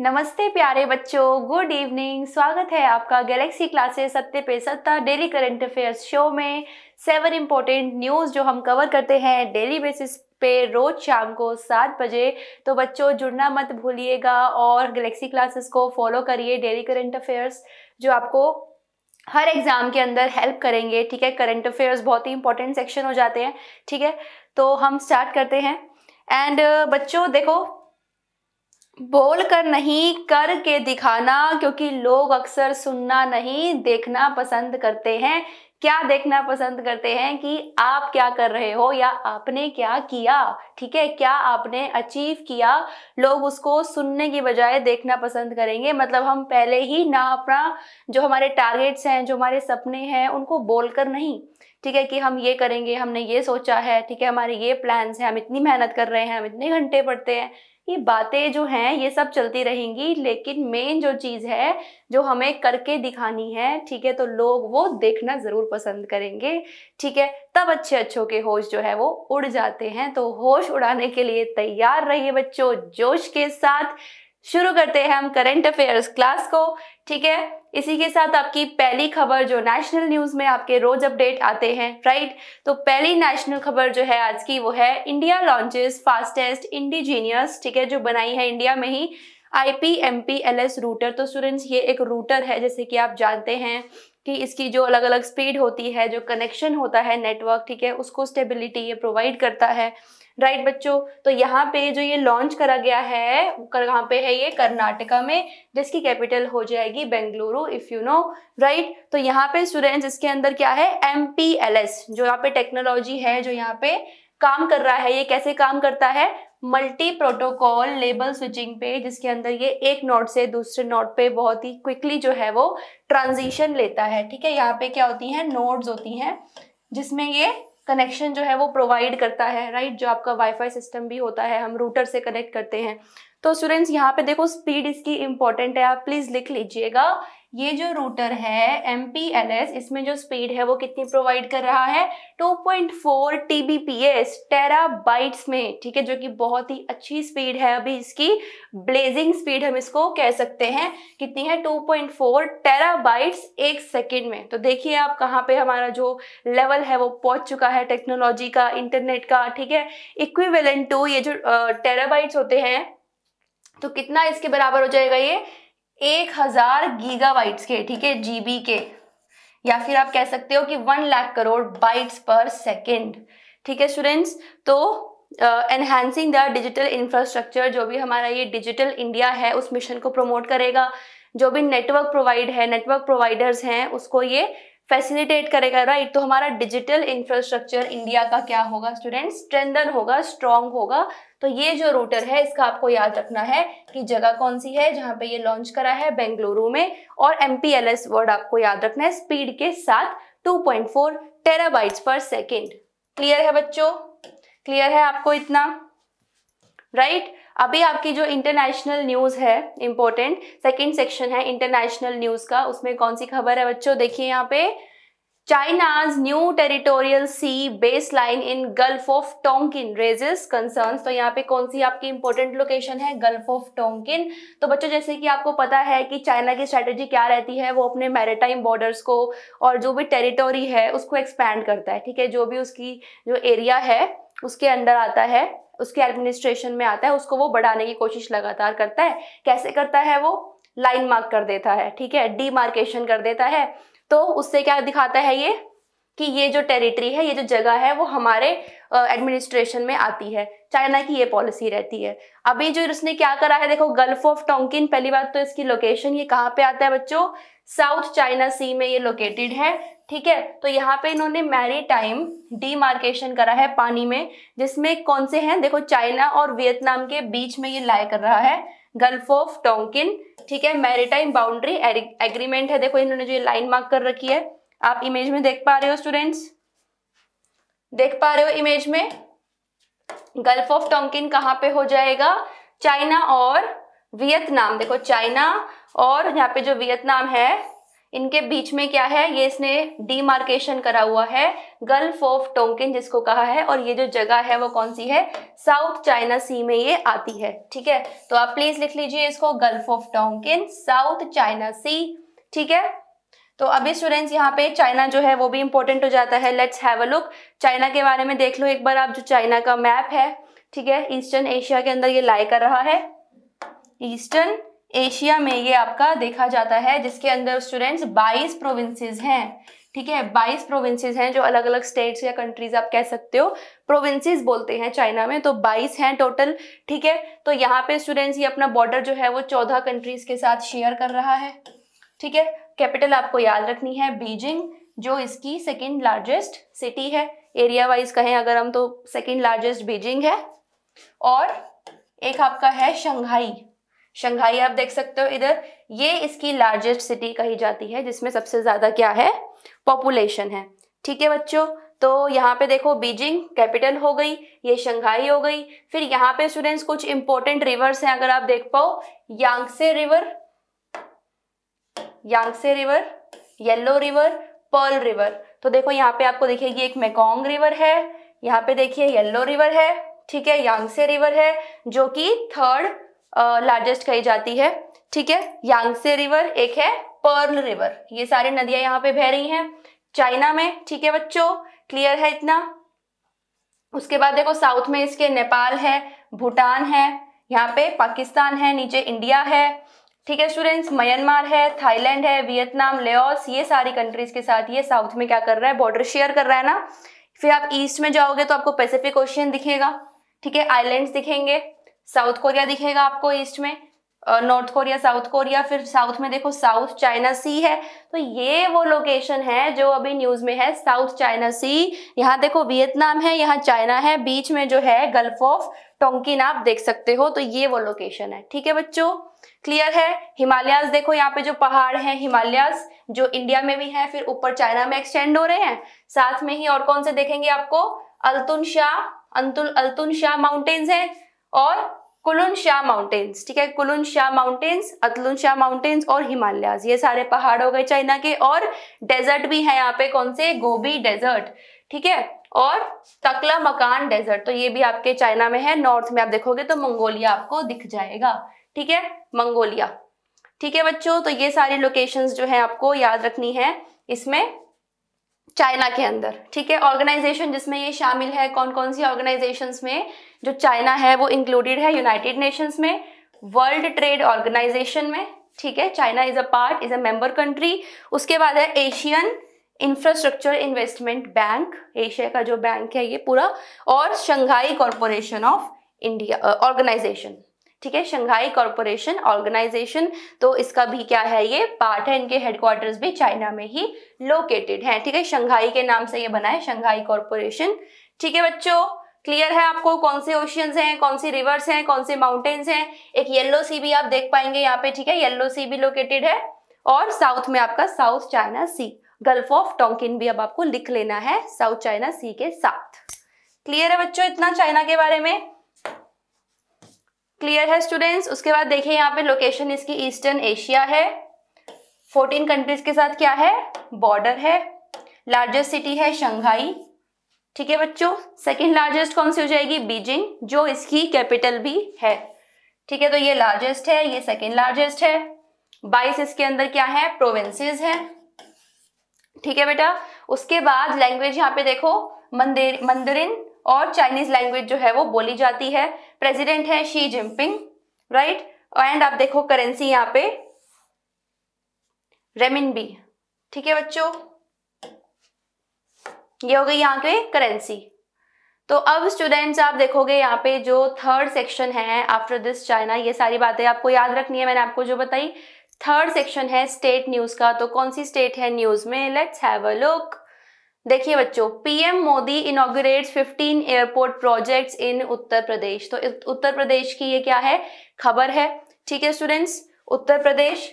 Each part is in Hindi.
नमस्ते प्यारे बच्चों गुड इवनिंग स्वागत है आपका गैलेक्सी क्लासेस सत्य पे सत्ता डेली करंट अफेयर्स शो में सेवन इम्पोर्टेंट न्यूज़ जो हम कवर करते हैं डेली बेसिस पे रोज शाम को सात बजे तो बच्चों जुड़ना मत भूलिएगा और गैलेक्सी क्लासेस को फॉलो करिए डेली करंट अफेयर्स जो आपको हर एग्ज़ाम के अंदर हेल्प करेंगे ठीक है करंट अफेयर्स बहुत ही इंपॉर्टेंट सेक्शन हो जाते हैं ठीक है तो हम स्टार्ट करते हैं एंड uh, बच्चों देखो बोल कर नहीं कर के दिखाना क्योंकि लोग अक्सर सुनना नहीं देखना पसंद करते हैं क्या देखना पसंद करते हैं कि आप क्या कर रहे हो या आपने क्या किया ठीक है क्या आपने अचीव किया लोग उसको सुनने की बजाय देखना पसंद करेंगे मतलब हम पहले ही ना अपना जो हमारे टारगेट्स हैं जो हमारे सपने हैं उनको बोलकर नहीं ठीक है कि हम ये करेंगे हमने ये सोचा है ठीक है हमारे ये प्लान्स हैं हम इतनी मेहनत कर रहे हैं हम इतने घंटे पढ़ते हैं ये बातें जो हैं ये सब चलती रहेंगी लेकिन मेन जो चीज़ है जो हमें करके दिखानी है ठीक है तो लोग वो देखना ज़रूर पसंद करेंगे ठीक है तब अच्छे अच्छों के होश जो है वो उड़ जाते हैं तो होश उड़ाने के लिए तैयार रहिए बच्चों जोश के साथ शुरू करते हैं हम करंट अफेयर्स क्लास को ठीक है इसी के साथ आपकी पहली खबर जो नेशनल न्यूज में आपके रोज अपडेट आते हैं राइट तो पहली नेशनल खबर जो है आज की वो है इंडिया लॉन्चेस फास्टेस्ट इंडिजीनियस ठीक है जो बनाई है इंडिया में ही I P M P L S router तो स्टूडेंट्स ये एक रूटर है जैसे कि आप जानते हैं कि इसकी जो अलग अलग स्पीड होती है जो कनेक्शन होता है नेटवर्क ठीक है उसको स्टेबिलिटी ये प्रोवाइड करता है राइट बच्चों तो यहाँ पे जो ये लॉन्च करा गया है कहाँ पे है ये कर्नाटका में जिसकी कैपिटल हो जाएगी Bengaluru if you know right तो यहाँ पे स्टूडेंट इसके अंदर क्या है एम जो यहाँ पे टेक्नोलॉजी है जो यहाँ पे काम कर रहा है ये कैसे काम करता है मल्टी प्रोटोकॉल लेबल स्विचिंग पे जिसके अंदर ये एक नोट से दूसरे नोट पे बहुत ही क्विकली जो है वो ट्रांजिशन लेता है ठीक है यहाँ पे क्या होती हैं नोड्स होती हैं जिसमें ये कनेक्शन जो है वो प्रोवाइड करता है राइट जो आपका वाईफाई सिस्टम भी होता है हम रूटर से कनेक्ट करते हैं तो स्टूडेंट्स यहाँ पे देखो स्पीड इसकी इंपॉर्टेंट है आप प्लीज लिख लीजिएगा ये जो रूटर है एम पी एल एस इसमें जो स्पीड है वो कितनी प्रोवाइड कर रहा है 2.4 point four T B P S में ठीक है जो कि बहुत ही अच्छी स्पीड है अभी इसकी ब्लेजिंग स्पीड हम इसको कह सकते हैं कितनी है 2.4 पॉइंट फोर एक सेकेंड में तो देखिए आप कहाँ पे हमारा जो लेवल है वो पहुंच चुका है टेक्नोलॉजी का इंटरनेट का ठीक है इक्विवेलेंट टू ये जो टेराबाइट्स होते हैं तो कितना इसके बराबर हो जाएगा ये एक हजार गीगाबाइट्स के ठीक है जीबी के या फिर आप कह सकते हो कि one lakh crore bytes per second ठीक है स्टूडेंट्स तो एनहेंसिंग द डिजिटल इंफ्रास्ट्रक्चर जो भी हमारा ये डिजिटल इंडिया है उस मिशन को प्रमोट करेगा जो भी नेटवर्क प्रोवाइड है नेटवर्क प्रोवाइडर्स हैं उसको ये फैसिलिटेट करेगा राइट तो हमारा डिजिटल इंफ्रास्ट्रक्चर इंडिया का क्या होगा स्टूडेंट स्ट्रेंदन होगा स्ट्रॉन्ग होगा तो ये जो रूटर है इसका आपको याद रखना है कि जगह कौन सी है जहाँ पे ये लॉन्च करा है बेंगलुरु में और एम वर्ड आपको याद रखना है स्पीड के साथ 2.4 टेराबाइट्स पर सेकेंड क्लियर है बच्चों क्लियर है आपको इतना राइट right? अभी आपकी जो इंटरनेशनल न्यूज़ है इम्पोर्टेंट सेकंड सेक्शन है इंटरनेशनल न्यूज़ का उसमें कौन सी खबर है बच्चों देखिए यहाँ पे China's new territorial sea base line in Gulf of Tonkin raises concern तो यहाँ पे कौन सी आपकी इंपॉर्टेंट लोकेशन है गल्फ ऑफ टोंकिन तो बच्चों जैसे कि आपको पता है कि चाइना की स्ट्रेटेजी क्या रहती है वो अपने मैरिटाइम बॉर्डर्स को और जो भी टेरिटोरी है उसको एक्सपैंड करता है ठीक है जो भी उसकी जो एरिया है उसके अंडर आता है उसके एडमिनिस्ट्रेशन में आता है उसको वो बढ़ाने की कोशिश लगातार करता है कैसे करता है वो लाइन मार्क कर देता है ठीक है डीमार्केशन कर देता है तो उससे क्या दिखाता है ये कि ये जो टेरिटरी है ये जो जगह है वो हमारे एडमिनिस्ट्रेशन में आती है चाइना की ये पॉलिसी रहती है अभी जो इसने क्या करा है देखो गल्फ ऑफ टोंकिन पहली बात तो इसकी लोकेशन ये कहाँ पे आता है बच्चों साउथ चाइना सी में ये लोकेटेड है ठीक है तो यहाँ पे इन्होंने मैरी टाइम डीमार्केशन करा है पानी में जिसमें कौन से हैं देखो चाइना और वियतनाम के बीच में ये लाया कर रहा है गल्फ ऑफ टोंकिन ठीक है मैरीटाइम बाउंड्री एग्रीमेंट है देखो इन्होंने जो ये लाइन मार्क कर रखी है आप इमेज में देख पा रहे हो स्टूडेंट्स देख पा रहे हो इमेज में गल्फ ऑफ टोंकिन कहाँ पे हो जाएगा चाइना और वियतनाम देखो चाइना और यहाँ पे जो वियतनाम है इनके बीच में क्या है ये इसने डीमार्केशन करा हुआ है गल्फ ऑफ टोंकिन जिसको कहा है और ये जो जगह है वो कौन सी है साउथ चाइना सी में ये आती है ठीक है तो आप प्लीज लिख लीजिए इसको Gulf of Tonkin South China Sea ठीक है तो अभी स्टूडेंट्स यहाँ पे चाइना जो है वो भी इंपॉर्टेंट हो जाता है let's have a look China के बारे में देख लो एक बार आप जो चाइना का मैप है ठीक है ईस्टर्न एशिया के अंदर ये लाई कर रहा है ईस्टर्न एशिया में ये आपका देखा जाता है जिसके अंदर स्टूडेंट्स बाईस प्रोविंसेस हैं ठीक है बाईस प्रोविंसेस हैं जो अलग अलग स्टेट्स या कंट्रीज आप कह सकते हो प्रोविंसेस बोलते हैं चाइना में तो बाईस हैं टोटल ठीक है तो यहाँ पे स्टूडेंट्स ये अपना बॉर्डर जो है वो चौदह कंट्रीज के साथ शेयर कर रहा है ठीक है कैपिटल आपको याद रखनी है बीजिंग जो इसकी सेकेंड लार्जेस्ट सिटी है एरिया वाइज कहें अगर हम तो सेकेंड लार्जेस्ट बीजिंग है और एक आपका है शंघाई शंघाई आप देख सकते हो इधर ये इसकी लार्जेस्ट सिटी कही जाती है जिसमें सबसे ज़्यादा क्या है पॉपुलेशन है ठीक है बच्चों तो यहाँ पे देखो बीजिंग कैपिटल हो गई ये शंघाई हो गई फिर यहाँ पे स्टूडेंट्स कुछ इंपॉर्टेंट रिवर्स हैं अगर आप देख पाओ Yangtze River Yangtze River Yellow River Pearl River तो देखो यहाँ पे आपको दिखेगी एक मेकोंग रिवर है यहाँ पे देखिए येल्लो रिवर है ठीक है यांगसे रिवर है जो कि थर्ड लार्जेस्ट कही जाती है ठीक है यांगसे रिवर एक है पर्ल रिवर ये सारी नदियां यहाँ पे बह रही हैं चाइना में ठीक है बच्चों क्लियर है इतना उसके बाद देखो साउथ में इसके नेपाल है भूटान है यहाँ पे पाकिस्तान है नीचे इंडिया है ठीक है स्टूडेंट्स म्यांमार है थाईलैंड है वियतनाम लेस ये सारी कंट्रीज के साथ ये साउथ में क्या कर रहा है बॉर्डर शेयर कर रहा है ना फिर आप ईस्ट में जाओगे तो आपको पैसिफिक ओशियन दिखेगा ठीक है आइलैंड्स दिखेंगे साउथ कोरिया दिखेगा आपको ईस्ट में नॉर्थ कोरिया साउथ कोरिया फिर साउथ में देखो साउथ चाइना सी है तो ये वो लोकेशन है जो अभी न्यूज में है साउथ चाइना सी यहाँ देखो वियतनाम है यहाँ चाइना है बीच में जो है गल्फ ऑफ टोंकिन आप देख सकते हो तो ये वो लोकेशन है ठीक है बच्चों क्लियर है हिमालयस देखो यहाँ पे जो पहाड़ है हिमालयस जो इंडिया में भी है फिर ऊपर चाइना में एक्सटेंड हो रहे हैं साथ में ही और कौन से देखेंगे आपको अल्तुन शाह अंतुल अल्तुन शाह माउंटेन्स है और कुलुन शाह माउंटेन्स ठीक है कुलुन शाह माउंटेन्स अतलुन शाह माउंटेन्स और हिमालयाज ये सारे पहाड़ हो गए चाइना के और डेजर्ट भी है यहाँ पे कौन से गोभी डेजर्ट ठीक है और तकला मकान डेजर्ट तो ये भी आपके चाइना में है नॉर्थ में आप देखोगे तो मंगोलिया आपको दिख जाएगा ठीक है मंगोलिया ठीक है बच्चों तो ये सारी लोकेशंस जो है आपको याद रखनी है इसमें चाइना के अंदर ठीक है ऑर्गेनाइजेशन जिसमें ये शामिल है कौन कौन सी ऑर्गेनाइजेशंस में जो चाइना है वो इंक्लूडेड है यूनाइटेड नेशंस में वर्ल्ड ट्रेड ऑर्गेनाइजेशन में ठीक है China is a part is a member country उसके बाद है Asian Infrastructure Investment Bank Asia का जो बैंक है ये पूरा और Shanghai Corporation of India Organization ठीक है शंघाई कॉरपोरेशन ऑर्गेनाइजेशन तो इसका भी क्या है ये पार्ट है इनके हेडक्वार्टर्स भी चाइना में ही लोकेटेड है ठीक है शंघाई के नाम से ये बना है शंघाई कॉरपोरेशन ठीक है बच्चों क्लियर है आपको कौन से ओशियंस हैं कौन सी रिवर्स हैं कौन से माउंटेन्स हैं एक येल्लो सी भी आप देख पाएंगे यहाँ पे ठीक है येल्लो सी भी लोकेटेड है और साउथ में आपका South China Sea Gulf of Tonkin भी अब आपको लिख लेना है साउथ चाइना सी के साथ क्लियर है बच्चों इतना चाइना के बारे में क्लियर है स्टूडेंट्स उसके बाद देखिए यहाँ पे लोकेशन इसकी ईस्टर्न एशिया है 14 कंट्रीज के साथ क्या है बॉर्डर है लार्जेस्ट सिटी है शंघाई ठीक है बच्चों सेकेंड लार्जेस्ट कौन सी हो जाएगी बीजिंग जो इसकी कैपिटल भी है ठीक है तो ये लार्जेस्ट है ये सेकेंड लार्जेस्ट है बाईस इसके अंदर क्या है प्रोविंसेस है ठीक है बेटा उसके बाद लैंग्वेज यहाँ पे देखो मंदिर मंदरिन और चाइनीज लैंग्वेज जो है वो बोली जाती है प्रेसिडेंट है शी जिनपिंग राइट एंड आप देखो करेंसी यहाँ पे रेमिन बी ठीक है बच्चों ये हो गई यहाँ के करेंसी तो अब स्टूडेंट्स आप देखोगे यहाँ पे जो थर्ड सेक्शन है आफ्टर दिस चाइना ये सारी बातें आपको याद रखनी है मैंने आपको जो बताई थर्ड सेक्शन है स्टेट न्यूज का तो कौन सी स्टेट है न्यूज में लेट्स हैव अ लुक देखिए बच्चों PM Modi inaugurate 15 airport projects in Uttar Pradesh तो उत्तर प्रदेश की ये क्या है खबर है ठीक है स्टूडेंट्स उत्तर प्रदेश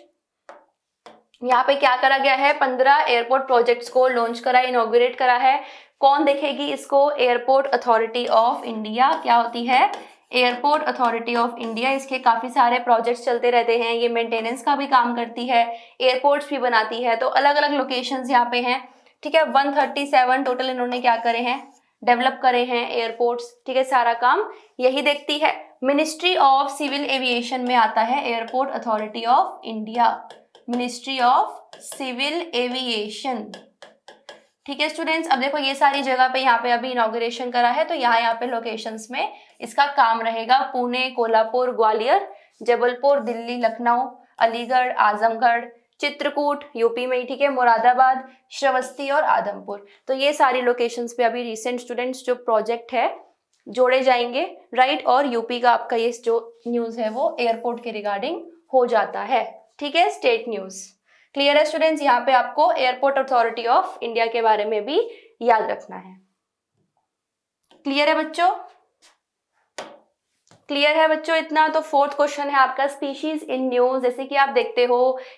यहाँ पे क्या करा गया है पंद्रह एयरपोर्ट प्रोजेक्ट्स को लॉन्च करा इनोग्रेट करा है कौन देखेगी इसको एयरपोर्ट अथॉरिटी ऑफ इंडिया क्या होती है एयरपोर्ट अथॉरिटी ऑफ इंडिया इसके काफ़ी सारे प्रोजेक्ट्स चलते रहते हैं ये मेंटेनेंस का भी काम करती है एयरपोर्ट्स भी बनाती है तो अलग अलग लोकेशंस यहाँ पे हैं ठीक है 137 टोटल इन्होंने क्या करे हैं डेवलप करे हैं एयरपोर्ट्स ठीक है सारा काम यही देखती है मिनिस्ट्री ऑफ सिविल एविएशन में आता है Airport Authority of India Ministry of Civil Aviation ठीक है स्टूडेंट्स अब देखो ये सारी जगह पे यहाँ पे अभी इनोग्रेशन करा है तो यहाँ यहाँ पे लोकेशंस में इसका काम रहेगा पुणे कोल्हापुर ग्वालियर जबलपुर दिल्ली लखनऊ अलीगढ़ आजमगढ़ चित्रकूट यूपी में ही ठीक है मुरादाबाद श्रवस्ती और आदमपुर तो ये सारी लोकेशंस पे अभी रिसेंट स्टूडेंट्स जो प्रोजेक्ट है जोड़े जाएंगे राइट और यूपी का आपका ये जो न्यूज़ है वो एयरपोर्ट के रिगार्डिंग हो जाता है ठीक है स्टेट न्यूज़ क्लियर है स्टूडेंट्स यहाँ पे आपको एयरपोर्ट अथॉरिटी ऑफ इंडिया के बारे में भी याद रखना है क्लियर है बच्चों क्लियर है बच्चों इतना तो फोर्थ क्वेश्चन है आपका स्पीशीज इन न्यूज जैसे कि आप देखते हो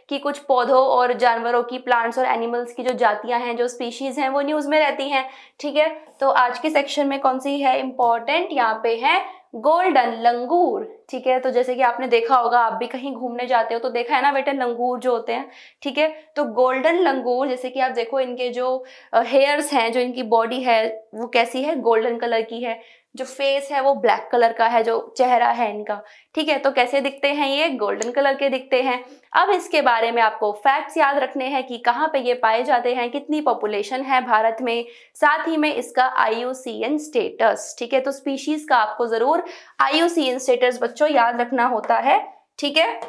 कि कुछ पौधों और जानवरों की प्लांट्स और एनिमल्स की जो जातियां हैं जो स्पीशीज हैं वो न्यूज में रहती हैं ठीक है तो आज के सेक्शन में कौन सी है इंपॉर्टेंट यहाँ पे है गोल्डन लंगूर ठीक है तो जैसे कि आपने देखा होगा आप भी कहीं घूमने जाते हो तो देखा है ना बेटे लंगूर जो होते हैं ठीक है तो गोल्डन लंगूर जैसे कि आप देखो इनके जो हेयर्स हैं जो इनकी बॉडी है वो कैसी है गोल्डन कलर की है जो फेस है वो ब्लैक कलर का है जो चेहरा है इनका ठीक है तो कैसे दिखते हैं ये गोल्डन कलर के दिखते हैं अब इसके बारे में आपको फैक्ट्स याद रखने हैं कि कहाँ पे ये पाए जाते हैं कितनी पॉपुलेशन है भारत में साथ ही में इसका आई स्टेटस ठीक है तो स्पीशीज का आपको जरूर आई स्टेटस बच्चों याद रखना होता है ठीक है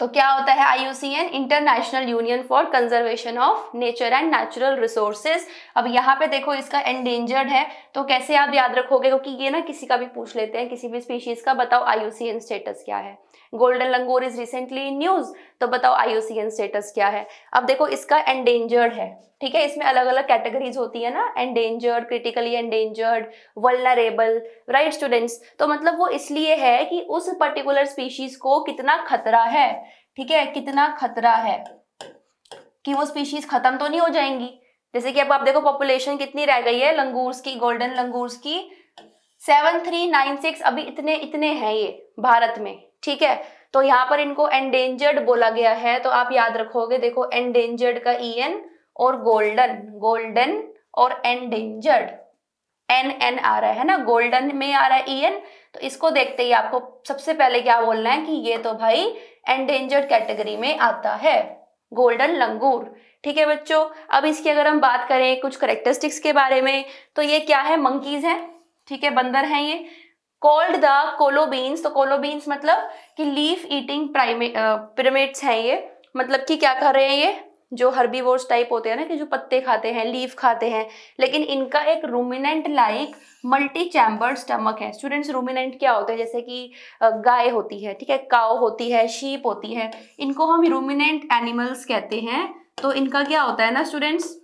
तो क्या होता है I International Union for Conservation of Nature and Natural Resources अब यहाँ पे देखो इसका एंडेंजर्ड है तो कैसे आप याद रखोगे क्योंकि ये ना किसी का भी पूछ लेते हैं किसी भी स्पीशीज का बताओ आई स्टेटस क्या है golden langur is recently in news तो बताओ आईओसीएन स्टेटस क्या है अब देखो इसका एंडेंजर्ड है ठीक है इसमें अलग अलग कैटेगरीज होती है ना endangered critically endangered vulnerable right students तो मतलब वो इसलिए है कि उस पर्टिकुलर स्पीशीज को कितना खतरा है ठीक है कितना खतरा है कि वो स्पीशीज खत्म तो नहीं हो जाएंगी जैसे कि अब आप देखो पॉपुलेशन कितनी रह गई है लंगूर्स की गोल्डन लंगूर्स की सेवन थ्री नाइन सिक्स अभी इतने इतने हैं ये भारत में ठीक है तो यहां पर इनको एंडेंजर्ड बोला गया है तो आप याद रखोगे देखो एंडेंजर्ड का ई e एन और गोल्डन गोल्डन और एंडेंजर्ड एन एन आ रहा है ना गोल्डन में आ रहा है ई e एन तो इसको देखते ही आपको सबसे पहले क्या बोलना है कि ये तो भाई एंडेंजर्ड कैटेगरी में आता है गोल्डन लंगूर ठीक है बच्चों अब इसकी अगर हम बात करें कुछ करेक्टरिस्टिक्स के बारे में तो ये क्या है मंकीज है ठीक है बंदर है ये कॉल्ड द कोलोबीन्स तो कोलोबीन्स मतलब कि लीफ ईटिंग पिरामिड्स हैं ये मतलब कि क्या कर रहे हैं ये जो हर्बीवोर्स टाइप होते हैं ना कि जो पत्ते खाते हैं लीफ खाते हैं लेकिन इनका एक ruminant like multi chamber stomach है स्टूडेंट्स रूमिनेंट क्या होते हैं जैसे कि गाय होती है ठीक है काओ होती है शीप होती है इनको हम रूमिनेंट एनिमल्स कहते हैं तो इनका क्या होता है ना स्टूडेंट्स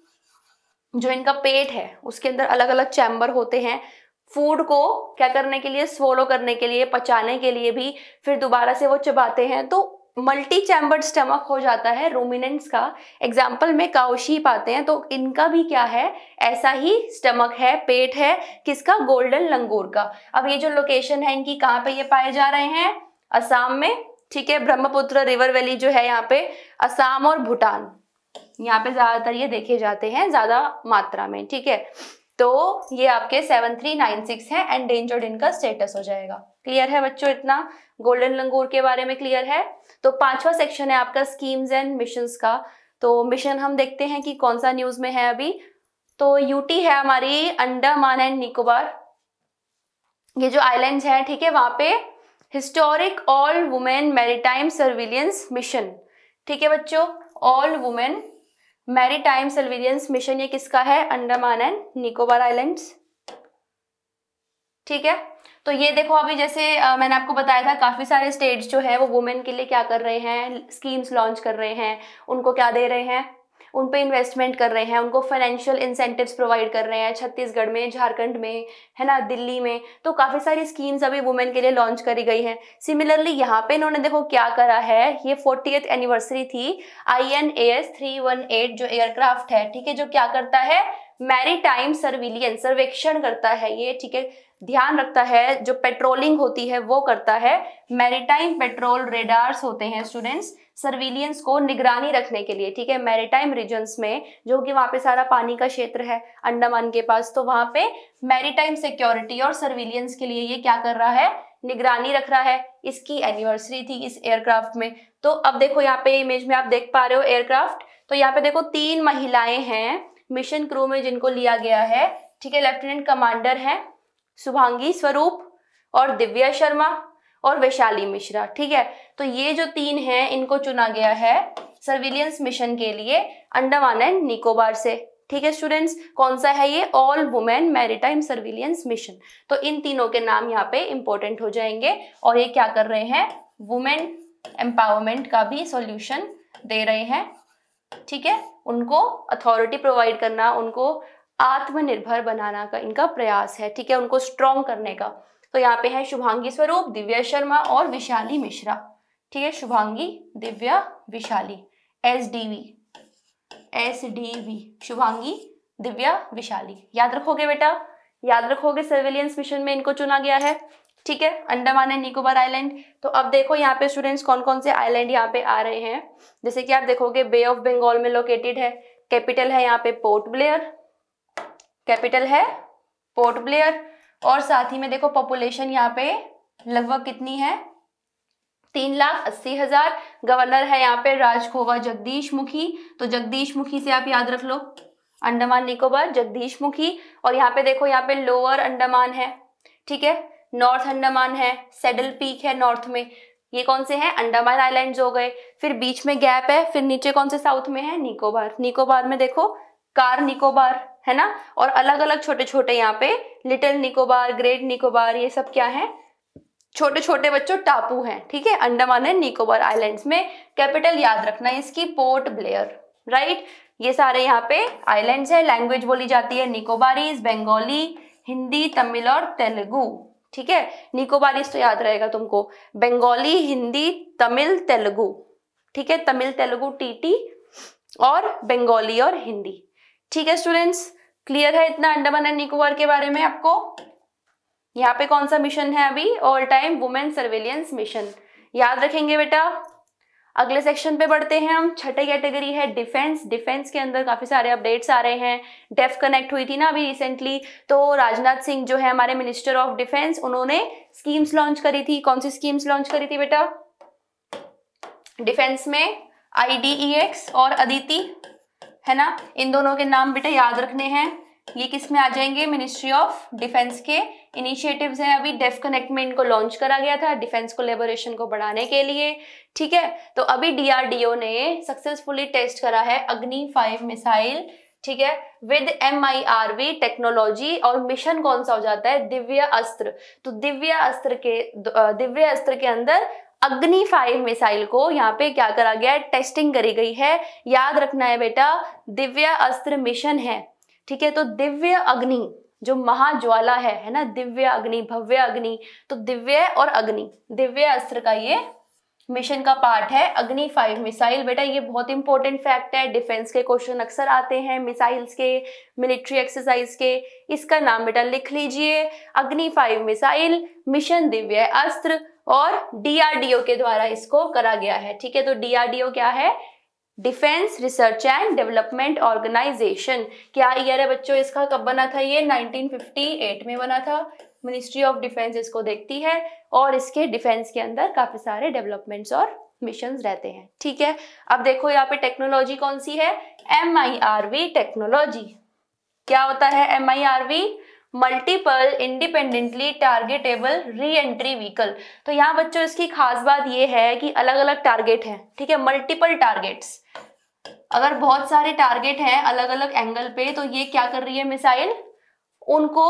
जो इनका पेट है उसके अंदर अलग अलग चैम्बर होते हैं फूड को क्या करने के लिए स्वोलो करने के लिए पचाने के लिए भी फिर दोबारा से वो चबाते हैं तो मल्टी चैम्बर्ड स्टमक हो जाता है रोमिनेंट्स का एग्जाम्पल में काउशी पाते हैं तो इनका भी क्या है ऐसा ही स्टमक है पेट है किसका गोल्डन लंगूर का अब ये जो लोकेशन है इनकी कहाँ पे ये पाए जा रहे हैं असम में ठीक है ब्रह्मपुत्र रिवर वैली जो है यहाँ पे असम और भूटान यहाँ पे ज्यादातर ये देखे जाते हैं ज्यादा मात्रा में ठीक है तो ये आपके सेवन थ्री नाइन सिक्स है एंडेंजर्ड इनका स्टेटस हो जाएगा क्लियर है बच्चों इतना गोल्डन लंगूर के बारे में क्लियर है तो पांचवा सेक्शन है आपका स्कीम्स एंड मिशन का तो मिशन हम देखते हैं कि कौन सा न्यूज में है अभी तो यूटी है हमारी अंडमान एंड निकोबार ये जो आइलैंड्स हैं ठीक है वहां पे historic all women maritime surveillance mission ठीक है बच्चों all women maritime surveillance mission ये किसका है अंडमान एंड निकोबार आइलैंड्स ठीक है तो ये देखो अभी जैसे आ, मैंने आपको बताया था काफ़ी सारे स्टेट्स जो है वो वुमेन के लिए क्या कर रहे हैं स्कीम्स लॉन्च कर रहे हैं उनको क्या दे रहे हैं उन पर इन्वेस्टमेंट कर रहे हैं उनको फाइनेंशियल इंसेंटिव्स प्रोवाइड कर रहे हैं छत्तीसगढ़ में झारखंड में है ना दिल्ली में तो काफ़ी सारी स्कीम्स अभी वुमेन के लिए लॉन्च करी गई हैं सिमिलरली यहाँ पे इन्होंने देखो क्या करा है ये फोर्टी एनिवर्सरी थी I N A S three one eight जो एयरक्राफ्ट है ठीक है जो क्या करता है टाइम सर्विलियन सर्वेक्षण करता है ये ठीक है ध्यान रखता है जो पेट्रोलिंग होती है वो करता है मैरीटाइम पेट्रोल रेडार्स होते हैं स्टूडेंट्स सर्विलियंस को निगरानी रखने के लिए ठीक है मैरिटाइम रीजन्स में जो कि वहां पे सारा पानी का क्षेत्र है अंडमान के पास तो वहां पे मैरिटाइम सिक्योरिटी और सर्विलियंस के लिए ये क्या कर रहा है निगरानी रख रहा है इसकी एनिवर्सरी थी इस एयरक्राफ्ट में तो अब देखो यहाँ पे इमेज में आप देख पा रहे हो एयरक्राफ्ट तो यहाँ पे देखो तीन महिलाएं हैं मिशन क्रू में जिनको लिया गया है ठीक है लेफ्टिनेंट कमांडर हैं शुभांगी स्वरूप और दिव्या शर्मा और वैशाली मिश्रा ठीक है तो ये जो तीन हैं इनको चुना गया है सर्विलियंस मिशन के लिए अंडमान एंड निकोबार से ठीक है स्टूडेंट्स कौन सा है ये all women maritime surveillance mission तो इन तीनों के नाम यहाँ पे इंपॉर्टेंट हो जाएंगे और ये क्या कर रहे हैं वुमेन एम्पावरमेंट का भी सॉल्यूशन दे रहे हैं ठीक है उनको अथॉरिटी प्रोवाइड करना उनको आत्मनिर्भर बनाना का इनका प्रयास है ठीक है उनको स्ट्रॉन्ग करने का तो यहाँ पे है शुभांगी स्वरूप दिव्या शर्मा और विशाली मिश्रा ठीक है Shubhangi Divya Vishali S D V S D V Shubhangi Divya Vishali याद रखोगे बेटा याद रखोगे सर्विलियंस मिशन में इनको चुना गया है ठीक है अंडमान एंड निकोबार आइलैंड तो अब देखो यहाँ पे स्टूडेंट्स कौन कौन से आइलैंड यहाँ पे आ रहे हैं जैसे कि आप देखोगे बे ऑफ बंगाल में लोकेटेड है कैपिटल है यहाँ पे पोर्ट ब्लेयर कैपिटल है पोर्ट ब्लेयर और साथ ही में देखो पॉपुलेशन यहाँ पे लगभग कितनी है तीन लाख अस्सी हजार गवर्नर है यहाँ पे राजखोवा जगदीश मुखी तो जगदीश मुखी से आप याद रख लो अंडमान निकोबार जगदीश मुखी और यहाँ पे देखो यहाँ पे लोअर अंडमान है ठीक है नॉर्थ अंडमान है सेडल पीक है नॉर्थ में ये कौन से हैं अंडमान आइलैंड्स हो गए फिर बीच में गैप है फिर नीचे कौन से साउथ में है निकोबार निकोबार में देखो कार निकोबार है ना और अलग अलग छोटे छोटे यहाँ पे लिटिल निकोबार ग्रेट निकोबार ये सब क्या है छोटे छोटे बच्चों टापू हैं ठीक है अंडमान एंड निकोबार आइलैंड्स में कैपिटल याद रखना है इसकी पोर्ट ब्लेयर राइट ये सारे यहाँ पे आइलैंड्स है लैंग्वेज बोली जाती है निकोबारीज बंगाली हिंदी तमिल और तेलुगु ठीक है निकोबारीज तो याद रहेगा तुमको बंगाली हिंदी तमिल तेलुगु ठीक है तमिल तेलुगु टीटी और बंगाली और हिंदी ठीक है स्टूडेंट्स क्लियर है इतना अंडमान एंड निकोबार के बारे में आपको यहाँ पे कौन सा मिशन है अभी all time women surveillance mission याद रखेंगे बेटा अगले सेक्शन पे बढ़ते हैं हम छठे कैटेगरी है डिफेंस डिफेंस के अंदर काफ़ी सारे अपडेट्स आ रहे हैं डेफ कनेक्ट हुई थी ना अभी रिसेंटली तो राजनाथ सिंह जो है हमारे मिनिस्टर ऑफ डिफेंस उन्होंने स्कीम्स लॉन्च करी थी कौन सी स्कीम्स लॉन्च करी थी बेटा डिफेंस में आईडीएक्स e और अदिति है ना इन दोनों के नाम बेटा याद रखने हैं ये किस में आ जाएंगे मिनिस्ट्री ऑफ डिफेंस के इनिशिएटिव्स हैं अभी डेफ कनेक्ट में इनको लॉन्च करा गया था डिफेंस कोलेबोरेशन को बढ़ाने के लिए ठीक है तो अभी डीआरडीओ ने सक्सेसफुली टेस्ट करा है अग्नि फाइव मिसाइल ठीक है with M I R V technology और मिशन कौन सा हो जाता है दिव्य अस्त्र तो दिव्य अस्त्र के दिव्य अस्त्र के अंदर अग्नि फाइव मिसाइल को यहाँ पे क्या करा गया है टेस्टिंग करी गई है याद रखना है बेटा दिव्य अस्त्र मिशन है ठीक है तो दिव्य अग्नि जो महाज्वाला है है ना दिव्य अग्नि भव्य अग्नि तो दिव्य और अग्नि दिव्य अस्त्र का ये मिशन का पार्ट है अग्नि फाइव मिसाइल बेटा ये बहुत इंपॉर्टेंट फैक्ट है डिफेंस के क्वेश्चन अक्सर आते हैं मिसाइल्स के मिलिट्री एक्सरसाइज के इसका नाम बेटा लिख लीजिए अग्नि फाइव मिसाइल मिशन दिव्य अस्त्र और डीआरडीओ के द्वारा इसको करा गया है ठीक है तो डीआरडीओ क्या है Defence Research and Development Organisation क्या ईयर है बच्चों इसका कब बना था ये 1958 में बना था मिनिस्ट्री ऑफ डिफेंस इसको देखती है और इसके डिफेंस के अंदर काफी सारे डेवलपमेंट्स और मिशन रहते हैं ठीक है अब देखो यहाँ पे टेक्नोलॉजी कौन सी है एम टेक्नोलॉजी क्या होता है M I R V multiple independently targetable re-entry vehicle तो यहाँ बच्चों इसकी खास बात यह है कि अलग अलग टारगेट है ठीक है मल्टीपल टारगेट्स अगर बहुत सारे टारगेट हैं अलग अलग एंगल पे तो ये क्या कर रही है मिसाइल उनको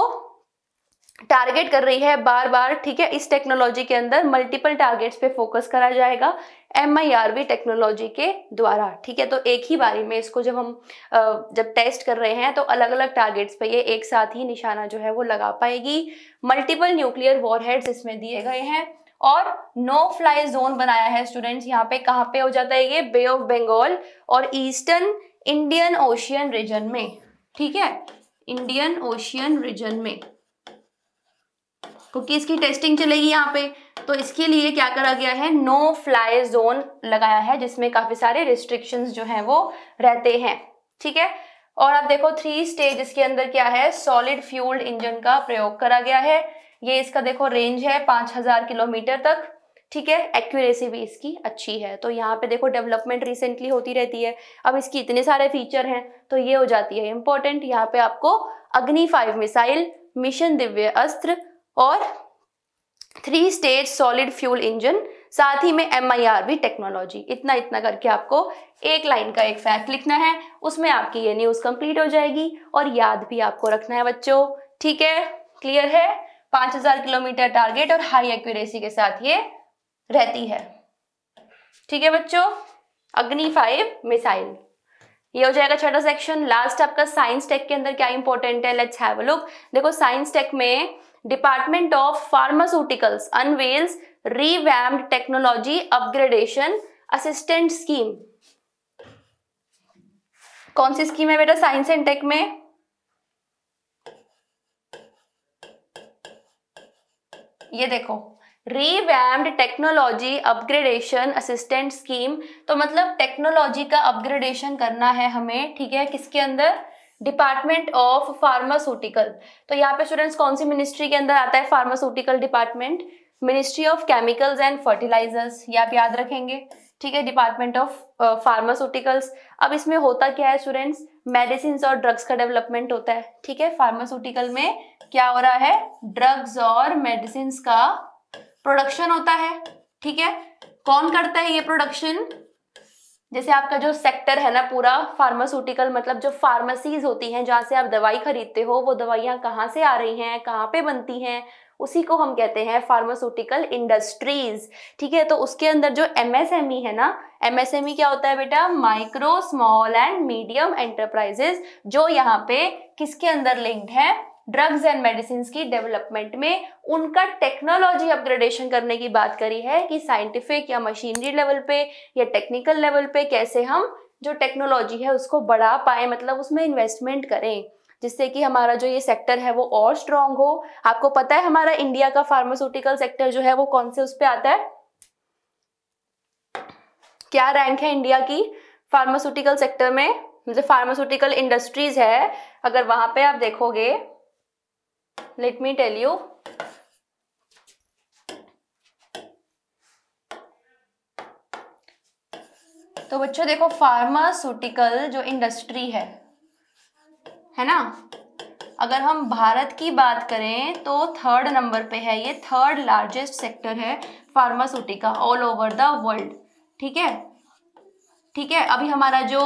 टारगेट कर रही है बार बार ठीक है इस टेक्नोलॉजी के अंदर मल्टीपल टारगेट्स पे फोकस करा जाएगा एम टेक्नोलॉजी के द्वारा ठीक है तो एक ही बारी में इसको जब हम जब टेस्ट कर रहे हैं तो अलग अलग टारगेट्स पे ये एक साथ ही निशाना जो है वो लगा पाएगी मल्टीपल न्यूक्लियर वॉरहेड्स इसमें दिए गए हैं और नो फ्लाई जोन बनाया है स्टूडेंट्स यहाँ पे कहाँ पे हो जाता है ये बे ऑफ बंगाल और ईस्टर्न इंडियन ओशियन रीजन में ठीक है इंडियन ओशियन रीजन में क्योंकि इसकी टेस्टिंग चलेगी यहाँ पे तो इसके लिए क्या करा गया है नो फ्लाई जोन लगाया है जिसमें काफ़ी सारे रिस्ट्रिक्शंस जो हैं वो रहते हैं ठीक है और आप देखो थ्री स्टेज इसके अंदर क्या है सॉलिड फ्यूल्ड इंजन का प्रयोग करा गया है ये इसका देखो रेंज है पाँच हज़ार किलोमीटर तक ठीक है एक्यूरेसी भी इसकी अच्छी है तो यहाँ पे देखो डेवलपमेंट रिसेंटली होती रहती है अब इसकी इतने सारे फीचर हैं तो ये हो जाती है इंपॉर्टेंट यहाँ पे आपको अग्नि फाइव मिसाइल मिशन दिव्य अस्त्र और three stage solid fuel engine साथ ही में एम भी टेक्नोलॉजी इतना इतना करके आपको एक लाइन का एक फैक्ट लिखना है उसमें आपकी ये न्यूज़ कंप्लीट हो जाएगी और याद भी आपको रखना है बच्चों ठीक है क्लियर है 5000 किलोमीटर टारगेट और हाई एक्यूरेसी के साथ ये रहती है ठीक है बच्चों अग्नि फाइव मिसाइल ये हो जाएगा छठा सेक्शन लास्ट आपका साइंस टेक के अंदर क्या इंपॉर्टेंट है लेट्स हैव अ लुक देखो साइंस टेक में Department of Pharmaceuticals unveils revamped technology upgradation assistant scheme कौन सी स्कीम है बेटा साइंस एंड टेक में ये देखो revamped technology upgradation assistant scheme तो मतलब टेक्नोलॉजी का अपग्रेडेशन करना है हमें ठीक है किसके अंदर डिपार्टमेंट ऑफ फार्मास्यूटिकल तो यहाँ पे स्टूडेंट्स कौन सी मिनिस्ट्री के अंदर आता है pharmaceutical department Ministry of Chemicals and Fertilizers ये आप याद रखेंगे ठीक है डिपार्टमेंट ऑफ फार्मास्यूटिकल्स अब इसमें होता क्या है स्टूडेंट्स मेडिसिन और ड्रग्स का डेवलपमेंट होता है ठीक है फार्मास्यूटिकल में क्या हो रहा है ड्रग्स और मेडिसिन का प्रोडक्शन होता है ठीक है कौन करता है ये प्रोडक्शन जैसे आपका जो सेक्टर है ना पूरा फार्मास्यूटिकल मतलब जो फार्मेसीज होती हैं जहाँ से आप दवाई खरीदते हो वो दवाइयाँ कहाँ से आ रही हैं कहाँ पे बनती हैं उसी को हम कहते हैं फार्मास्यूटिकल इंडस्ट्रीज ठीक है तो उसके अंदर जो एमएसएमई e है ना एमएसएमई e क्या होता है बेटा micro small and medium enterprises जो यहाँ पे किसके अंदर लिंक्ड है ड्रग्स एंड मेडिसिन की डेवलपमेंट में उनका टेक्नोलॉजी अपग्रेडेशन करने की बात करी है कि साइंटिफिक या मशीनरी लेवल पे या टेक्निकल लेवल पे कैसे हम जो टेक्नोलॉजी है उसको बढ़ा पाए मतलब उसमें इन्वेस्टमेंट करें जिससे कि हमारा जो ये सेक्टर है वो और स्ट्रांग हो आपको पता है हमारा इंडिया का फार्मास्यूटिकल सेक्टर जो है वो कौन से उस पर आता है क्या रैंक है इंडिया की फार्मास्यूटिकल सेक्टर में जो फार्मास्यूटिकल इंडस्ट्रीज है अगर वहां पे आप देखोगे let me tell you तो बच्चों देखो फार्मास्यूटिकल जो इंडस्ट्री है है ना अगर हम भारत की बात करें तो थर्ड नंबर पे है ये थर्ड लार्जेस्ट सेक्टर है pharmaceutical all over the world ठीक है ठीक है अभी हमारा जो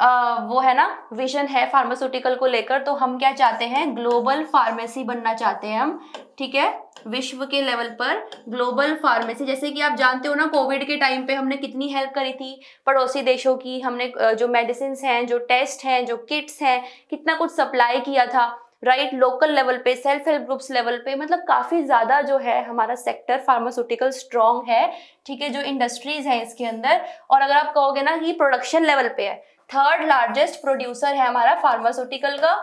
आ, वो है ना विजन है फार्मास्यूटिकल को लेकर तो हम क्या चाहते हैं ग्लोबल फार्मेसी बनना चाहते हैं हम ठीक है विश्व के लेवल पर ग्लोबल फार्मेसी जैसे कि आप जानते हो ना कोविड के टाइम पे हमने कितनी हेल्प करी थी पड़ोसी देशों की हमने जो मेडिसिन हैं जो टेस्ट हैं जो किट्स हैं कितना कुछ सप्लाई किया था राइट लोकल लेवल पे सेल्फ हेल्प ग्रुप्स लेवल पे मतलब काफ़ी ज़्यादा जो है हमारा सेक्टर फार्मास्यूटिकल स्ट्रॉन्ग है ठीक है जो इंडस्ट्रीज है इसके अंदर और अगर आप कहोगे ना कि प्रोडक्शन लेवल पे है थर्ड लार्जेस्ट प्रोड्यूसर है हमारा फार्मास्यूटिकल का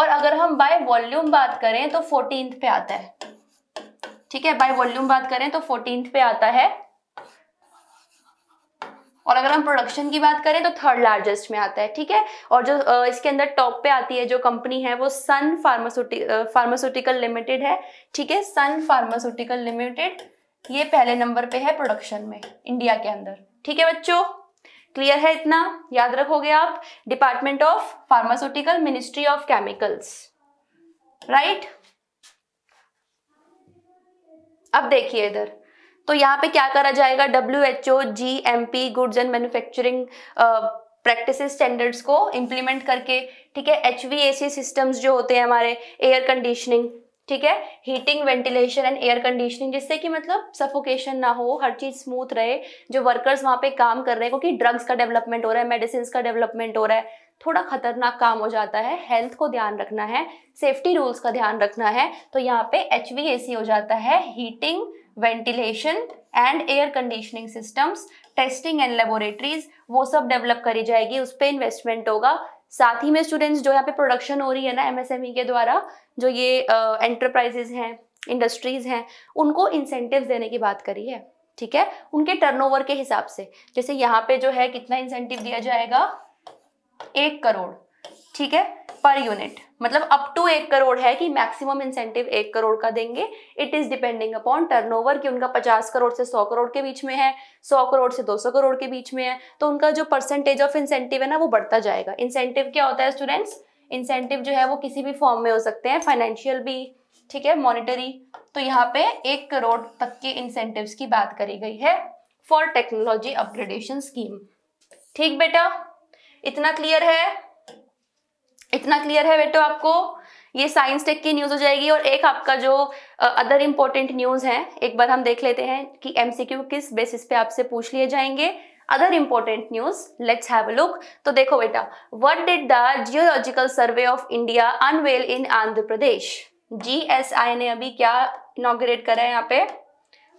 और अगर हम बाय वॉल्यूम बात करें तो फोर्टीन पे आता है ठीक है बाय वॉल्यूम बात करें तो फोर्टीन पे आता है और अगर हम प्रोडक्शन की बात करें तो थर्ड लार्जेस्ट में आता है ठीक है और जो इसके अंदर टॉप पे आती है जो कंपनी है वो सन फार्मास्यूटि फार्मास्यूटिकल लिमिटेड है ठीक है सन फार्मास्यूटिकल लिमिटेड ये पहले नंबर पे है प्रोडक्शन में इंडिया के अंदर ठीक है बच्चों क्लियर है इतना याद रखोगे आप Department of Pharmaceutical Ministry of Chemicals right अब देखिए इधर तो यहाँ पे क्या करा जाएगा W H O G M P goods and manufacturing practice standards को इम्प्लीमेंट करके ठीक है H V A C systems जो होते हैं हमारे एयर कंडीशनिंग ठीक है heating ventilation and air conditioning जिससे कि मतलब सफोकेशन ना हो हर चीज़ स्मूथ रहे जो वर्कर्स वहाँ पे काम कर रहे हैं क्योंकि ड्रग्स का डेवलपमेंट हो रहा है मेडिसिन का डेवलपमेंट हो रहा है थोड़ा खतरनाक काम हो जाता है हेल्थ को ध्यान रखना है सेफ्टी रूल्स का ध्यान रखना है तो यहाँ पे एच हो जाता है heating ventilation and air conditioning systems testing and laboratories वो सब डेवलप करी जाएगी उस पर इन्वेस्टमेंट होगा साथ ही में स्टूडेंट्स जो यहाँ पे प्रोडक्शन हो रही है ना एमएसएमई e के द्वारा जो ये एंटरप्राइजेज uh, हैं इंडस्ट्रीज हैं उनको इंसेंटिव देने की बात करी है ठीक है उनके टर्नओवर के हिसाब से जैसे यहाँ पे जो है कितना इंसेंटिव दिया जाएगा एक करोड़ ठीक है पर यूनिट मतलब अप टू एक करोड़ है कि मैक्सिमम इंसेंटिव एक करोड़ का देंगे it is depending upon turnover कि उनका पचास करोड़ से सौ करोड़ के बीच में है सौ करोड़ से दो सौ करोड़ के बीच में है तो उनका जो परसेंटेज ऑफ इंसेंटिव है ना वो बढ़ता जाएगा इंसेंटिव क्या होता है स्टूडेंट्स इंसेंटिव जो है वो किसी भी फॉर्म में हो सकते हैं फाइनेंशियल भी ठीक है मॉनिटरी तो यहाँ पे एक करोड़ तक के इंसेंटिव की बात करी गई है फॉर टेक्नोलॉजी अपग्रेडेशन स्कीम ठीक बेटा इतना क्लियर है इतना क्लियर है बेटो आपको ये साइंस टेक की न्यूज हो जाएगी और एक आपका जो अदर इंपॉर्टेंट न्यूज है एक बार हम देख लेते हैं कि एमसीक्यू किस बेसिस पे आपसे पूछ लिए जाएंगे other important news let's have a look तो देखो बेटा what did the Geological Survey of India unveil in Andhra Pradesh जी ने अभी क्या इनोग्रेट करा है यहाँ पे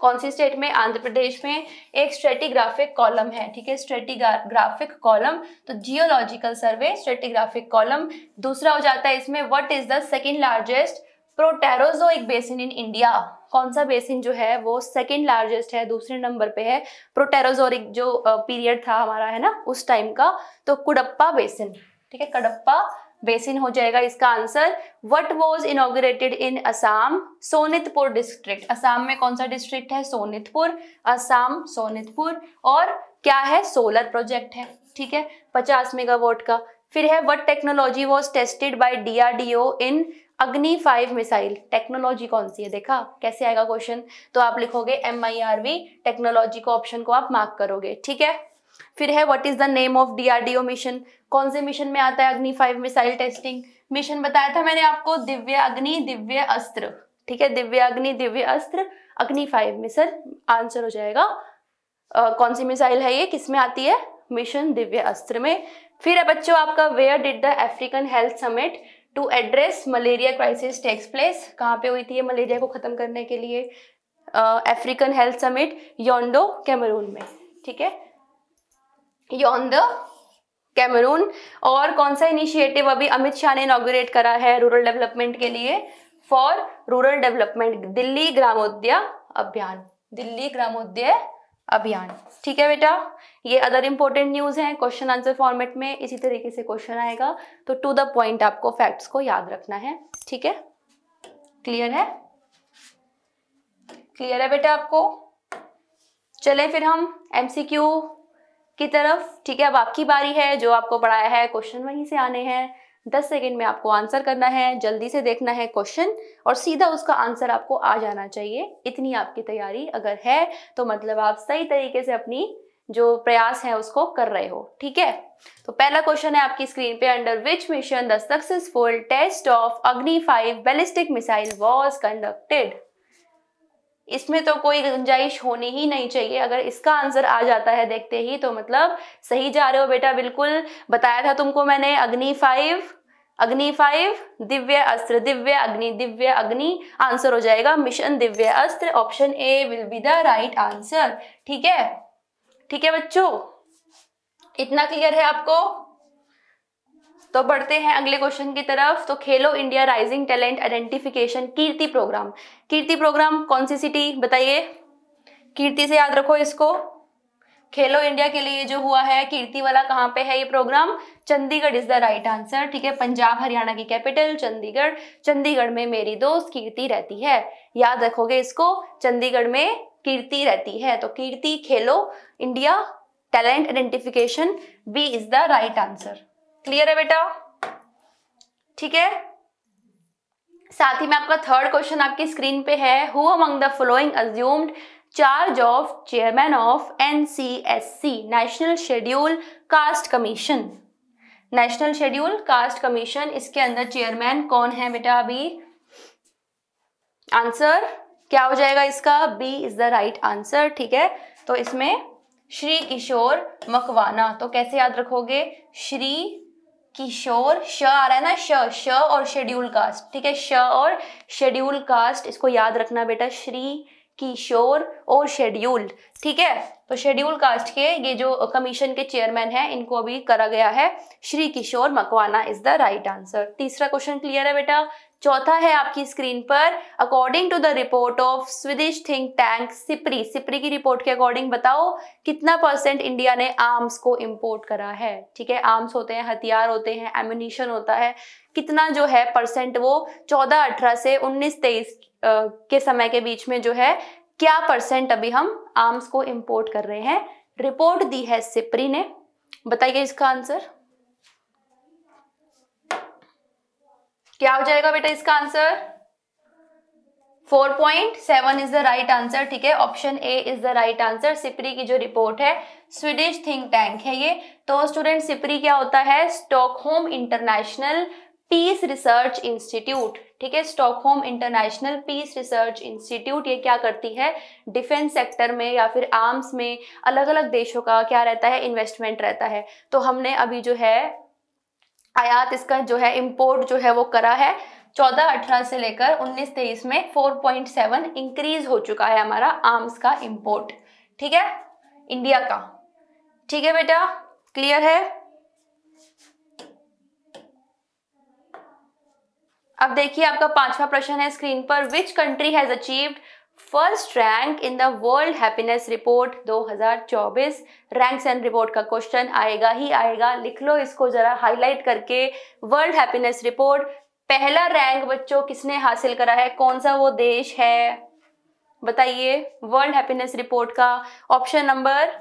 कौन सी स्टेट में आंध्र प्रदेश में एक स्ट्रेटिग्राफिक कॉलम है ठीक है स्ट्रेटिग्राफिक कॉलम तो जियोलॉजिकल सर्वे स्ट्रेटिग्राफिक कॉलम दूसरा हो जाता है इसमें what is the second largest एक बेसिन इन इंडिया कौन सा बेसिन जो है वो सेकेंड लार्जेस्ट है दूसरे नंबर पे है प्रोटेरोजोरिक जो पीरियड था हमारा है ना उस टाइम का तो कुडप्पा बेसिन ठीक है कडप्पा बेसिन हो जाएगा इसका answer what was inaugurated in Assam Sonitpur district Assam में कौन सा डिस्ट्रिक्ट है सोनितपुर असम सोनितपुर और क्या है सोलर प्रोजेक्ट है ठीक है पचास मेगावाट का फिर है what technology was tested by D R D O in Agni five missile technology कौन सी है देखा कैसे आएगा क्वेश्चन तो आप लिखोगे M I R V technology को ऑप्शन को आप मार्क करोगे ठीक है फिर है what is the name of DRDO mission कौन से मिशन में आता है अग्नि फाइव मिसाइल टेस्टिंग मिशन बताया था मैंने आपको दिव्य अग्नि दिव्य अस्त्र ठीक है दिव्य अग्नि दिव्य अस्त्र अग्नि फाइव में सर आंसर हो जाएगा आ, कौन सी मिसाइल है ये किस में आती है मिशन दिव्य अस्त्र में फिर है बच्चों आपका where did the African Health Summit to address malaria crisis takes place कहाँ पे हुई थी ये मलेरिया को ख़त्म करने के लिए African Health Summit Yaounde Cameroon में ठीक है यॉन द कैमरून और कौन सा इनिशिएटिव अभी अमित शाह ने इनोग्रेट करा है रूरल डेवलपमेंट के लिए for rural development Delhi Gramodaya Abhiyan Delhi Gramodaya Abhiyan ठीक है बेटा ये अदर इंपॉर्टेंट न्यूज है क्वेश्चन आंसर फॉर्मेट में इसी तरीके से क्वेश्चन आएगा तो टू द पॉइंट आपको फैक्ट्स को याद रखना है ठीक है क्लियर है क्लियर है बेटा आपको चले फिर हम एमसीक्यू की तरफ ठीक है अब आपकी बारी है जो आपको पढ़ाया है क्वेश्चन वहीं से आने हैं दस सेकेंड में आपको आंसर करना है जल्दी से देखना है क्वेश्चन और सीधा उसका आंसर आपको आ जाना चाहिए इतनी आपकी तैयारी अगर है तो मतलब आप सही तरीके से अपनी जो प्रयास है उसको कर रहे हो ठीक है तो पहला क्वेश्चन है आपकी स्क्रीन पे under which mission the successful test of Agni five ballistic missile was conducted इसमें तो कोई गुंजाइश होनी ही नहीं चाहिए अगर इसका आंसर आ जाता है देखते ही तो मतलब सही जा रहे हो बेटा बिल्कुल बताया था तुमको मैंने अग्नि फाइव अग्नि फाइव दिव्य अस्त्र दिव्य अग्नि दिव्य अग्नि आंसर हो जाएगा मिशन दिव्य Divyastra option A will be the right answer ठीक है ठीक है बच्चों इतना क्लियर है आपको तो बढ़ते हैं अगले क्वेश्चन की तरफ तो Khelo India rising talent identification Kirti program Kirti program कौन सी सिटी बताइए कीर्ति से याद रखो इसको खेलो इंडिया के लिए जो हुआ है कीर्ति वाला कहाँ पे है ये program Chandigarh is the right answer ठीक है पंजाब हरियाणा की कैपिटल चंडीगढ़ चंडीगढ़ में मेरी दोस्त कीर्ति रहती है याद रखोगे इसको चंडीगढ़ में कीर्ति रहती है तो Kirti Khelo India talent identification B is the right answer clear है बेटा ठीक है साथ ही में आपका थर्ड क्वेश्चन आपकी स्क्रीन पे है who among the following assumed charge of chairman of NCSC national schedule caste commission national schedule caste commission इसके अंदर चेयरमैन कौन है बेटा अभी आंसर क्या हो जाएगा इसका B is the right answer ठीक है तो इसमें श्री किशोर मकवाना तो कैसे याद रखोगे श्री किशोर श आ रहा है ना श श और शेड्यूल कास्ट ठीक है श और शेड्यूल कास्ट इसको याद रखना बेटा श्री किशोर और शेड्यूल ठीक है तो शेड्यूल कास्ट के ये जो कमीशन के चेयरमैन हैं इनको अभी करा गया है Shri Kishore Makwana is the right answer तीसरा क्वेश्चन क्लियर है बेटा चौथा है आपकी स्क्रीन पर according to the report of Swedish think tank SIPRI SIPRI की रिपोर्ट के अकॉर्डिंग बताओ कितना परसेंट इंडिया ने आर्म्स को इम्पोर्ट करा है ठीक है आर्म्स होते हैं हथियार होते हैं एम्यूनिशन होता है कितना जो है परसेंट वो चौदह अठारह से उन्नीस तेईस के समय के बीच में जो है क्या परसेंट अभी हम आर्म्स को इम्पोर्ट कर रहे हैं रिपोर्ट दी है सिपरी ने बताइए इसका आंसर क्या हो जाएगा बेटा इसका answer 4.7 is the right answer ठीक है option A is the right answer SIPRI की जो रिपोर्ट है स्वीडिश थिंक टैंक है ये तो स्टूडेंट सिपरी क्या होता है Stockholm international peace research institute ठीक है Stockholm international peace research institute ये क्या करती है डिफेंस सेक्टर में या फिर आर्म्स में अलग अलग देशों का क्या रहता है इन्वेस्टमेंट रहता है तो हमने अभी जो है आयात इसका जो है इम्पोर्ट जो है वो करा है चौदह अठारह से लेकर उन्नीस तेईस में फोर पॉइंट सेवन इंक्रीज हो चुका है हमारा आर्म्स का इम्पोर्ट ठीक है इंडिया का ठीक है बेटा क्लियर है अब देखिए आपका पांचवा प्रश्न है स्क्रीन पर which country has achieved first rank in the world happiness report 2024 ranks and report का क्वेश्चन आएगा ही आएगा लिख लो इसको जरा हाईलाइट करके वर्ल्ड हैप्पीनेस रिपोर्ट पहला रैंक बच्चों किसने हासिल करा है कौन सा वो देश है बताइए वर्ल्ड हैप्पीनेस रिपोर्ट का option number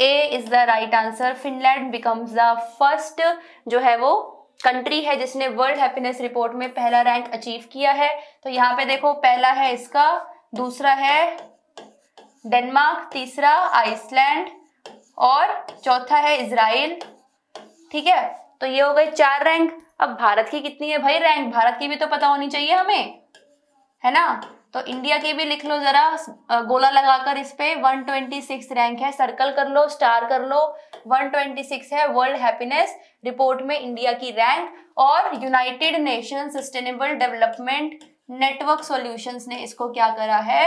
A is the right answer Finland becomes the first जो है वो कंट्री है जिसने वर्ल्ड हैप्पीनेस रिपोर्ट में पहला रैंक अचीव किया है तो यहाँ पे देखो पहला है इसका दूसरा है डेनमार्क तीसरा आइसलैंड और चौथा है इसराइल ठीक है तो ये हो गई चार रैंक अब भारत की कितनी है भाई रैंक भारत की भी तो पता होनी चाहिए हमें है ना तो इंडिया की भी लिख लो जरा गोला लगाकर इस पे 126 रैंक है सर्कल कर लो स्टार कर लो 126 है वर्ल्ड हैप्पीनेस रिपोर्ट में इंडिया की रैंक और United Nation sustainable development network solutions ने इसको क्या करा है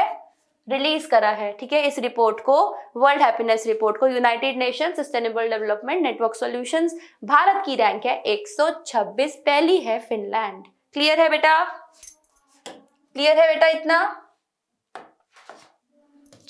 रिलीज करा है ठीक है इस रिपोर्ट को वर्ल्ड हैप्पीनेस रिपोर्ट को United Nation sustainable development network solutions Bharat की रैंक है 126 पहली है फिनलैंड क्लियर है बेटा क्लियर है बेटा इतना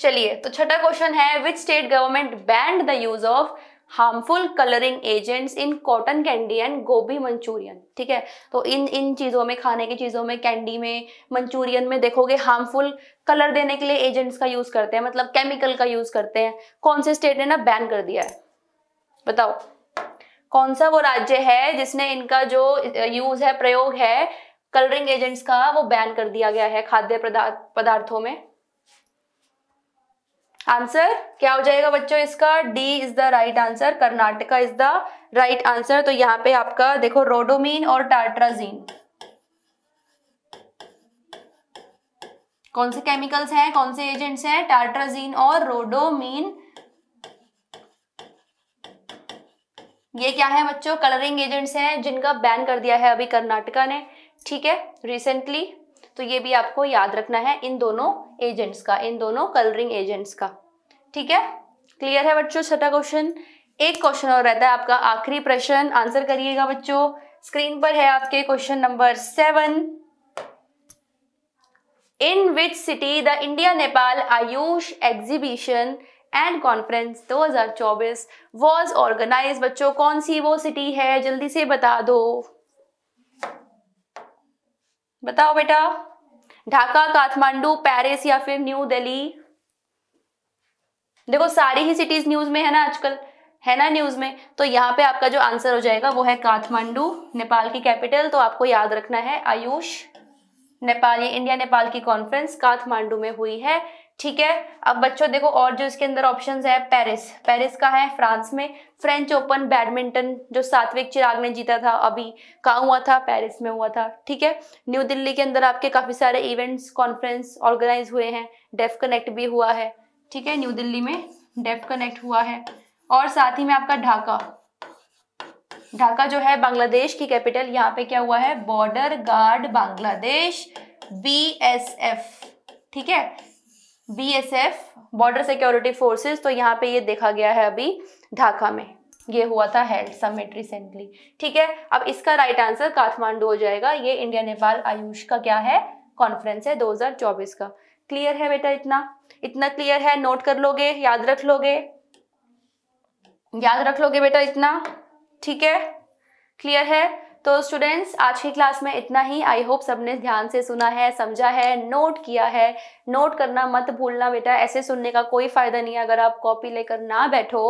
चलिए तो छठा क्वेश्चन है which state government banned the use of harmful colouring agents in cotton candy and gobi Manchurian ठीक है तो इन इन चीज़ों में खाने की चीज़ों में कैंडी में मंचूरियन में देखोगे हार्मफुल कलर देने के लिए एजेंट्स का यूज़ करते हैं मतलब केमिकल का यूज़ करते हैं कौन से स्टेट ने ना बैन कर दिया है बताओ कौन सा वो राज्य है जिसने इनका जो यूज़ है प्रयोग है कलरिंग एजेंट्स का वो बैन कर दिया गया है खाद्य पदार्थों में आंसर क्या हो जाएगा बच्चों इसका D is the right answer Karnataka is the right answer तो यहाँ पे आपका देखो रोडोमीन और टार्ट्राजीन कौन से केमिकल्स हैं कौन से एजेंट्स हैं टार्ट्राजीन और रोडोमीन ये क्या है बच्चों कलरिंग एजेंट्स हैं जिनका बैन कर दिया है अभी कर्नाटका ने ठीक है रिसेंटली तो ये भी आपको याद रखना है इन दोनों एजेंट्स का इन दोनों कलरिंग एजेंट्स का ठीक है क्लियर है बच्चों छठा क्वेश्चन एक क्वेश्चन और रहता है आपका आखिरी प्रश्न आंसर करिएगा बच्चों स्क्रीन पर है आपके question number seven in which city the India Nepal Ayush exhibition and conference 2024 हजार चौबीस वॉज ऑर्गेनाइज बच्चों कौन सी वो सिटी है जल्दी से बता दो बताओ बेटा ढाका काठमांडू पेरिस या फिर न्यू दिल्ली देखो सारी ही सिटीज न्यूज में है ना आजकल है ना न्यूज में तो यहाँ पे आपका जो आंसर हो जाएगा वो है काठमांडू नेपाल की कैपिटल तो आपको याद रखना है आयुष नेपाल ये इंडिया नेपाल की कॉन्फ्रेंस काठमांडू में हुई है ठीक है अब बच्चों देखो और जो इसके अंदर ऑप्शन है पेरिस पेरिस का है फ्रांस में फ्रेंच ओपन बैडमिंटन जो सात्विक चिराग ने जीता था अभी कहाँ हुआ था पेरिस में हुआ था ठीक है न्यू दिल्ली के अंदर आपके काफ़ी सारे इवेंट्स कॉन्फ्रेंस ऑर्गेनाइज हुए हैं डेफ कनेक्ट भी हुआ है ठीक है न्यू दिल्ली में डेफ कनेक्ट हुआ है और साथ ही में आपका ढाका ढाका जो है बांग्लादेश की कैपिटल यहाँ पे क्या हुआ है बॉर्डर गार्ड बांग्लादेश बी ठीक है बीएसएफ बॉर्डर सिक्योरिटी फोर्सेस तो यहाँ पे ये देखा गया है अभी ढाका में ये हुआ था हेल्थ समिट रिसेंटली ठीक है अब इसका राइट आंसर काठमांडू हो जाएगा ये इंडिया नेपाल आयुष का क्या है कॉन्फ्रेंस है 2024 का क्लियर है बेटा इतना इतना क्लियर है नोट कर लोगे याद रख लोगे याद रख लोगे बेटा इतना ठीक है क्लियर है तो स्टूडेंट्स आज की क्लास में इतना ही आई होप सबने ध्यान से सुना है समझा है नोट किया है नोट करना मत भूलना बेटा ऐसे सुनने का कोई फ़ायदा नहीं है अगर आप कॉपी लेकर ना बैठो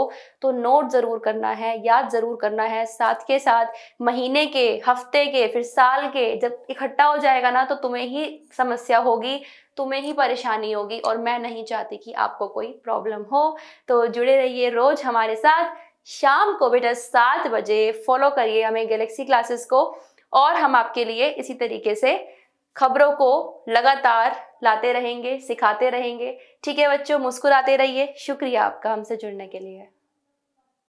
तो नोट ज़रूर करना है याद ज़रूर करना है साथ के साथ महीने के हफ्ते के फिर साल के जब इकट्ठा हो जाएगा ना तो तुम्हें ही समस्या होगी तुम्हें ही परेशानी होगी और मैं नहीं चाहती कि आपको कोई प्रॉब्लम हो तो जुड़े रहिए रोज़ हमारे साथ शाम को बेटा सात बजे फॉलो करिए हमें गैलेक्सी क्लासेस को और हम आपके लिए इसी तरीके से खबरों को लगातार लाते रहेंगे सिखाते रहेंगे ठीक है बच्चों मुस्कुराते रहिए शुक्रिया आपका हमसे जुड़ने के लिए